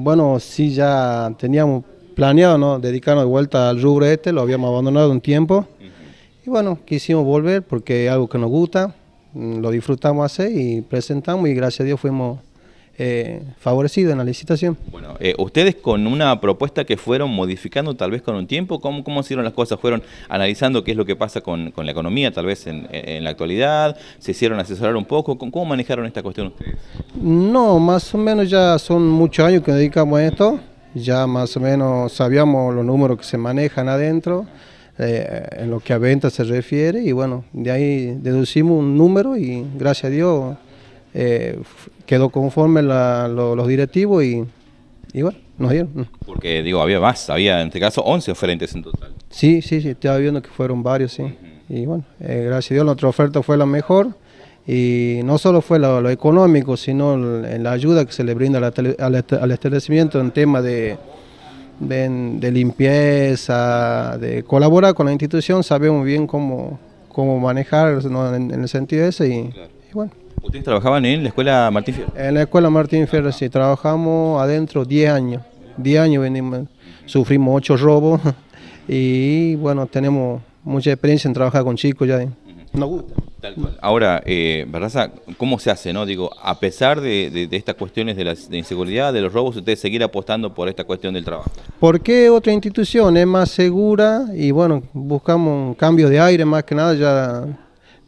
Bueno, sí, ya teníamos planeado ¿no? dedicarnos de vuelta al rubro este, lo habíamos abandonado un tiempo. Y bueno, quisimos volver porque es algo que nos gusta, mm, lo disfrutamos hacer y presentamos y gracias a Dios fuimos eh, favorecido en la licitación. Bueno, eh, ustedes con una propuesta que fueron modificando tal vez con un tiempo, ¿cómo, cómo hicieron las cosas? ¿Fueron analizando qué es lo que pasa con, la economía tal vez en, la actualidad? ¿Se hicieron asesorar un poco? ¿Cómo manejaron esta cuestión ustedes? No, más o menos ya son muchos años que dedicamos a esto, ya más o menos sabíamos los números que se manejan adentro. Eh, en lo que a ventas se refiere y bueno, de ahí deducimos un número y gracias a Dios quedó conforme los directivos y, y, bueno, nos dieron. Porque digo, había más, había en este caso 11 oferentes en total. Sí, sí, sí, estaba viendo que fueron varios, sí. Y bueno, eh, gracias a Dios nuestra oferta fue la mejor y no solo fue lo, económico, sino en la ayuda que se le brinda al, establecimiento en tema de, de, limpieza, de colaborar con la institución, sabemos bien cómo, cómo manejar en, el sentido ese y bueno. ¿Ustedes trabajaban en la escuela Martín Fierro? En la escuela Martín Fierro, sí, trabajamos adentro 10 años. 10 años venimos, sufrimos 8 robos y bueno, tenemos mucha experiencia en trabajar con chicos ya. Nos gusta. Ahora, eh, ¿cómo se hace? no Digo, a pesar de, estas cuestiones de inseguridad, de los robos, ustedes seguir apostando por esta cuestión del trabajo. ¿Por qué otra institución es más segura? Y bueno, buscamos un cambio de aire más que nada, ya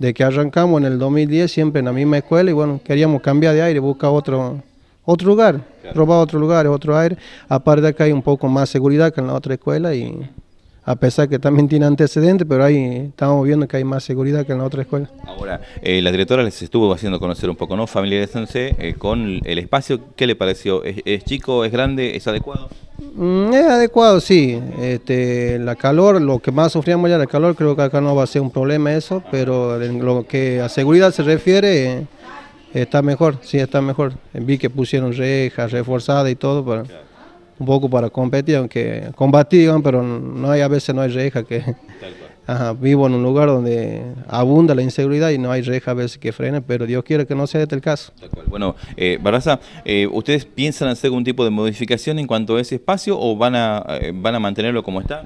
de que arrancamos en el 2010 siempre en la misma escuela y bueno, queríamos cambiar de aire, buscar otro, otro lugar, probar otro lugar, otro aire. Aparte de acá hay un poco más seguridad que en la otra escuela y a pesar que también tiene antecedentes, pero ahí estamos viendo que hay más seguridad que en la otra escuela. Ahora, eh, la directora les estuvo haciendo conocer un poco, ¿no? Familiarizándose eh, con el espacio, ¿qué le pareció? ¿Es, chico? ¿Es grande? ¿Es adecuado? Mm, es adecuado, sí. Este, la calor, lo que más sufríamos ya era el calor, creo que acá no va a ser un problema eso, pero en lo que a seguridad se refiere, está mejor, sí, está mejor. Vi que pusieron rejas reforzadas y todo para un poco para competir, aunque combatir, pero no hay a veces no hay reja que vivo en un lugar donde abunda la inseguridad y no hay reja a veces que frene, pero Dios quiere que no sea este el caso. Bueno, eh, Barraza, eh, ¿ustedes piensan hacer algún tipo de modificación en cuanto a ese espacio o van a, eh, van a mantenerlo como está?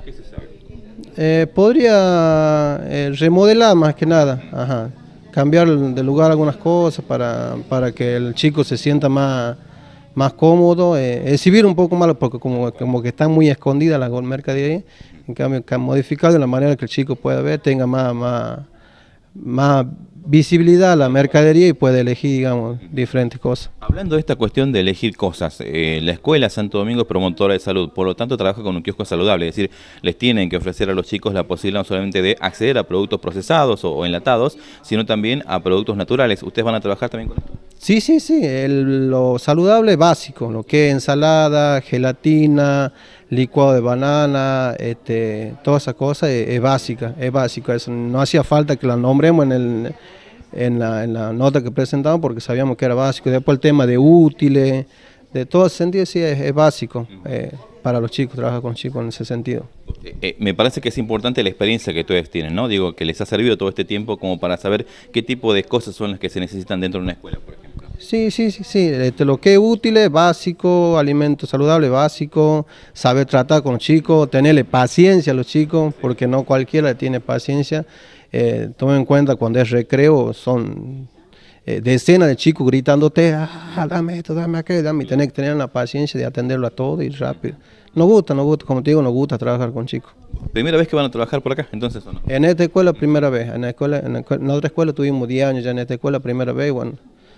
Eh, podría remodelar más que nada, cambiar de lugar algunas cosas para, para que el chico se sienta más más cómodo, exhibir un poco más, porque como, como que están muy escondidas las ahí, en cambio, que han modificado de la manera que el chico pueda ver, tenga más, más, más visibilidad a la mercadería y puede elegir, digamos, diferentes cosas. Hablando de esta cuestión de elegir cosas, eh, la escuela Santo Domingo es promotora de salud, por lo tanto trabaja con un kiosco saludable, es decir, les tienen que ofrecer a los chicos la posibilidad no solamente de acceder a productos procesados o enlatados, sino también a productos naturales. ¿Ustedes van a trabajar también con esto? Sí, sí, sí, lo saludable es básico, lo que es ensalada, gelatina, licuado de banana, este, todas esas cosas es, básica, es básica, no hacía falta que la nombremos en, en, la, nota que presentamos porque sabíamos que era básico, después el tema de útiles, de todo ese sentido sí es, básico. Eh, para los chicos, trabajar con chicos en ese sentido. Eh, me parece que es importante la experiencia que ustedes tienen, ¿no? Digo, que les ha servido todo este tiempo como para saber qué tipo de cosas son las que se necesitan dentro de una escuela, por ejemplo. Sí, sí, sí, sí. Este, lo que es útil es básico, alimento saludable básico, saber tratar con los chicos, tenerle paciencia a los chicos, porque no cualquiera tiene paciencia. Eh, tomen en cuenta cuando es recreo, son eh, decenas de chicos gritándote, ah, dame esto, dame aquello, dame, y que tener la paciencia de atenderlo a todo y rápido. Nos gusta, nos gusta, como te digo, nos gusta trabajar con chicos. ¿Primera vez que van a trabajar por acá, entonces? ¿o no? En esta escuela, primera vez. En, la escuela, en, en otra escuela tuvimos 10 años ya en esta escuela, primera vez, bueno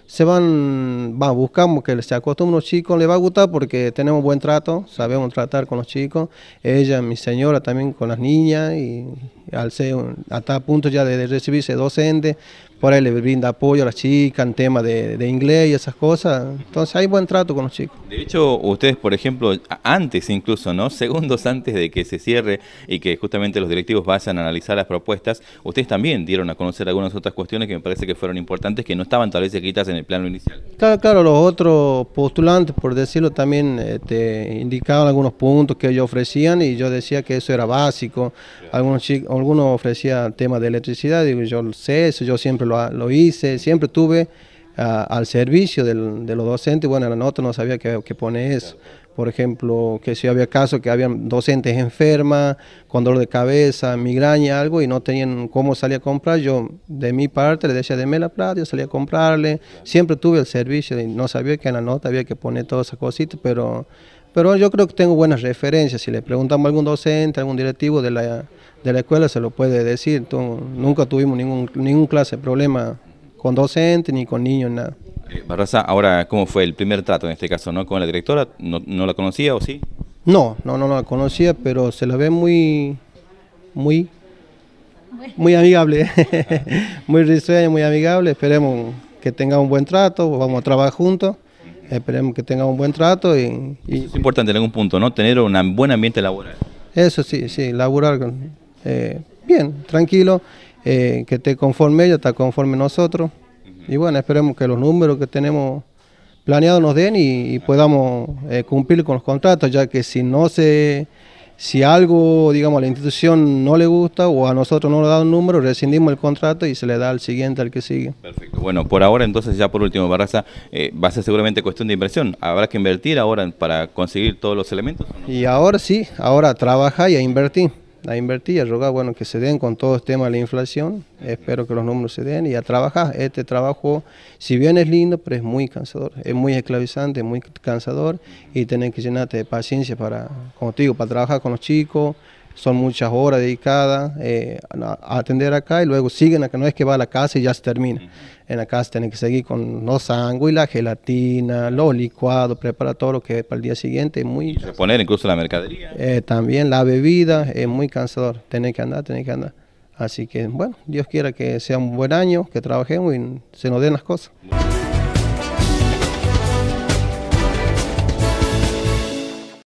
se van, buscamos que se acostumbren los chicos, les va a gustar porque tenemos buen trato, sabemos tratar con los chicos, ella, mi señora también con las niñas, y al ser, hasta a punto ya de recibirse docente, por ahí le brinda apoyo a las chicas en tema de, inglés y esas cosas. Entonces hay buen trato con los chicos. De hecho, ustedes, por ejemplo, antes incluso, ¿no? Segundos antes de que se cierre y que justamente los directivos vayan a analizar las propuestas, ustedes también dieron a conocer algunas otras cuestiones que me parece que fueron importantes, que no estaban tal vez escritas en el plano inicial. Claro, claro, los otros postulantes, por decirlo, también este, indicaban algunos puntos que ellos ofrecían y yo decía que eso era básico. Algunos, chicos, algunos ofrecían temas de electricidad, y yo sé eso, yo siempre lo, hice, siempre tuve ah, al servicio de los docentes. Bueno, en la nota no sabía qué que pone eso. Por ejemplo, que si había casos que habían docentes enfermas, con dolor de cabeza, migraña, algo, y no tenían cómo salir a comprar, yo de mi parte le decía, de la plata, yo salía a comprarle. Siempre tuve el servicio, y no sabía que en la nota había que poner todas esas cositas, pero pero yo creo que tengo buenas referencias. Si le preguntamos a algún docente, algún directivo de la, de la escuela se lo puede decir. nunca tuvimos ningún, ningún clase de problema con docentes ni con niños, nada. Eh, Barraza, ahora, ¿cómo fue el primer trato en este caso? ¿No con la directora? ¿No, la conocía o sí? No, no, no, la conocía, pero se la ve muy, muy, muy amigable, muy risueña, muy amigable. Esperemos que tenga un buen trato, vamos a trabajar juntos. Esperemos que tenga un buen trato y, es importante en algún punto, ¿no? Tener un buen ambiente laboral. Eso sí, sí, laboral con, eh, bien, tranquilo, eh, que esté conforme ella, está conforme nosotros. Y bueno, esperemos que los números que tenemos planeados nos den y, podamos eh, cumplir con los contratos, ya que si no se... Si algo, digamos, a la institución no le gusta o a nosotros no nos da un número, rescindimos el contrato y se le da al siguiente, al que sigue. Perfecto. Bueno, por ahora entonces ya por último, Barraza, va a ser seguramente cuestión de inversión. ¿Habrá que invertir ahora para conseguir todos los elementos? Y ahora sí, ahora trabaja y a invertir a invertir, a rogar bueno, que se den con todo el este tema de la inflación, espero que los números se den y a trabajar. Este trabajo, si bien es lindo, pero es muy cansador, es muy esclavizante, es muy cansador y tener que llenarte de paciencia para, como digo, para trabajar con los chicos, son muchas horas dedicadas eh, a, atender acá y luego siguen acá, no es que va a la casa y ya se termina. En la casa tienen que seguir con los sangos y la gelatina, los licuados, prepara todo lo que para el día siguiente. Muy y incluso la mercadería. Eh, también la bebida, es muy cansador, tener que andar, tener que andar. Así que bueno, Dios quiera que sea un buen año, que trabajemos y se nos den las cosas.